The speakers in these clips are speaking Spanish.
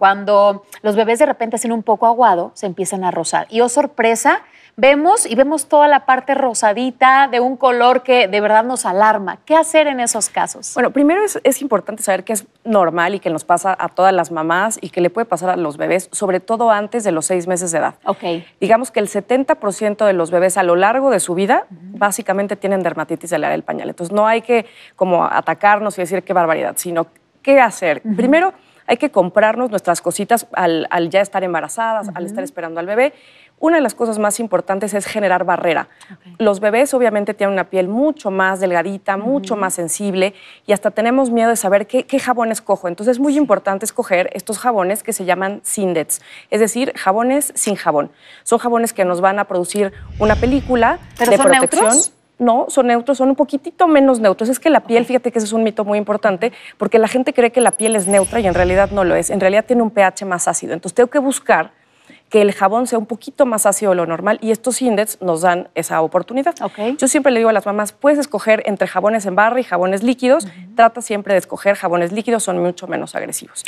Cuando los bebés de repente hacen un poco aguado, se empiezan a rosar. Y oh sorpresa, vemos y vemos toda la parte rosadita de un color que de verdad nos alarma. ¿Qué hacer en esos casos? Bueno, primero es, importante saber que es normal y que nos pasa a todas las mamás y que le puede pasar a los bebés, sobre todo antes de los seis meses de edad. Ok. Digamos que el 70% de los bebés a lo largo de su vida básicamente tienen dermatitis del área del pañal. Entonces no hay que como atacarnos y decir qué barbaridad, sino qué hacer. Primero hay que comprarnos nuestras cositas al, ya estar embarazadas, al estar esperando al bebé. Una de las cosas más importantes es generar barrera. Los bebés obviamente tienen una piel mucho más delgadita, mucho más sensible y hasta tenemos miedo de saber qué, qué jabón cojo Entonces es muy importante escoger estos jabones que se llaman Sindets, es decir, jabones sin jabón. Son jabones que nos van a producir una película de protección. No, son neutros, son un poquitito menos neutros. Es que la piel, fíjate que ese es un mito muy importante, porque la gente cree que la piel es neutra y en realidad no lo es. En realidad tiene un pH más ácido. Entonces tengo que buscar que el jabón sea un poquito más ácido de lo normal y estos índices nos dan esa oportunidad. Yo siempre le digo a las mamás, puedes escoger entre jabones en barra y jabones líquidos, trata siempre de escoger jabones líquidos, son mucho menos agresivos.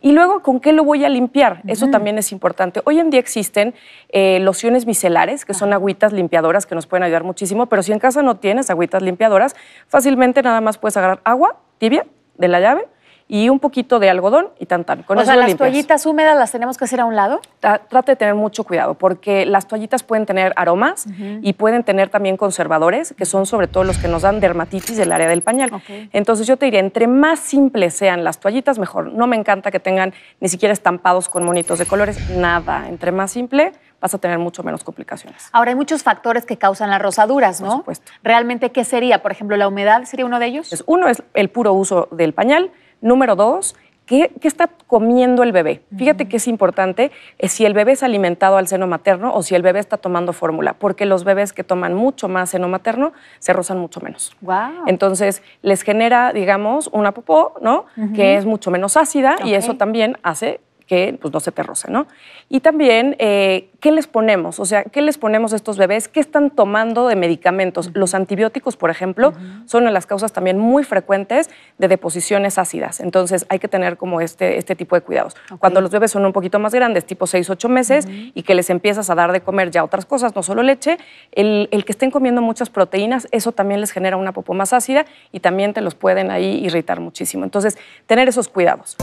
Y luego, ¿con qué lo voy a limpiar? Eso también es importante. Hoy en día existen eh, lociones micelares, que son agüitas limpiadoras que nos pueden ayudar muchísimo, pero si en casa no tienes agüitas limpiadoras, fácilmente nada más puedes agarrar agua tibia de la llave y un poquito de algodón y tan tan. o sea, las toallitas húmedas las tenemos que hacer a un lado. trate de tener mucho cuidado porque las toallitas pueden tener aromas y pueden tener también conservadores, que son sobre todo los que nos dan dermatitis del área del pañal. Entonces yo te diría, entre más simples sean las toallitas, mejor. No me encanta que tengan ni siquiera estampados con monitos de colores, nada. Entre más simple, vas a tener mucho menos complicaciones. Ahora, hay muchos factores que causan las rosaduras, ¿no? Por ¿Realmente qué sería? Por ejemplo, la humedad sería uno de ellos. uno es el puro uso del pañal Número dos, ¿Qué, está comiendo el bebé? Fíjate que es importante eh, si el bebé es alimentado al seno materno o si el bebé está tomando fórmula, porque los bebés que toman mucho más seno materno se rozan mucho menos. Entonces, les genera, digamos, una popó, ¿no? Que es mucho menos ácida y eso también hace que pues, no se te roce, ¿no? Y también, eh, ¿qué les ponemos? O sea, ¿qué les ponemos a estos bebés? ¿Qué están tomando de medicamentos? Los antibióticos, por ejemplo, son las causas también muy frecuentes de deposiciones ácidas. Entonces, hay que tener como este, este tipo de cuidados. Cuando los bebés son un poquito más grandes, tipo 6, 8 meses, y que les empiezas a dar de comer ya otras cosas, no solo leche, el, el que estén comiendo muchas proteínas, eso también les genera una popó más ácida y también te los pueden ahí irritar muchísimo. Entonces, tener esos cuidados.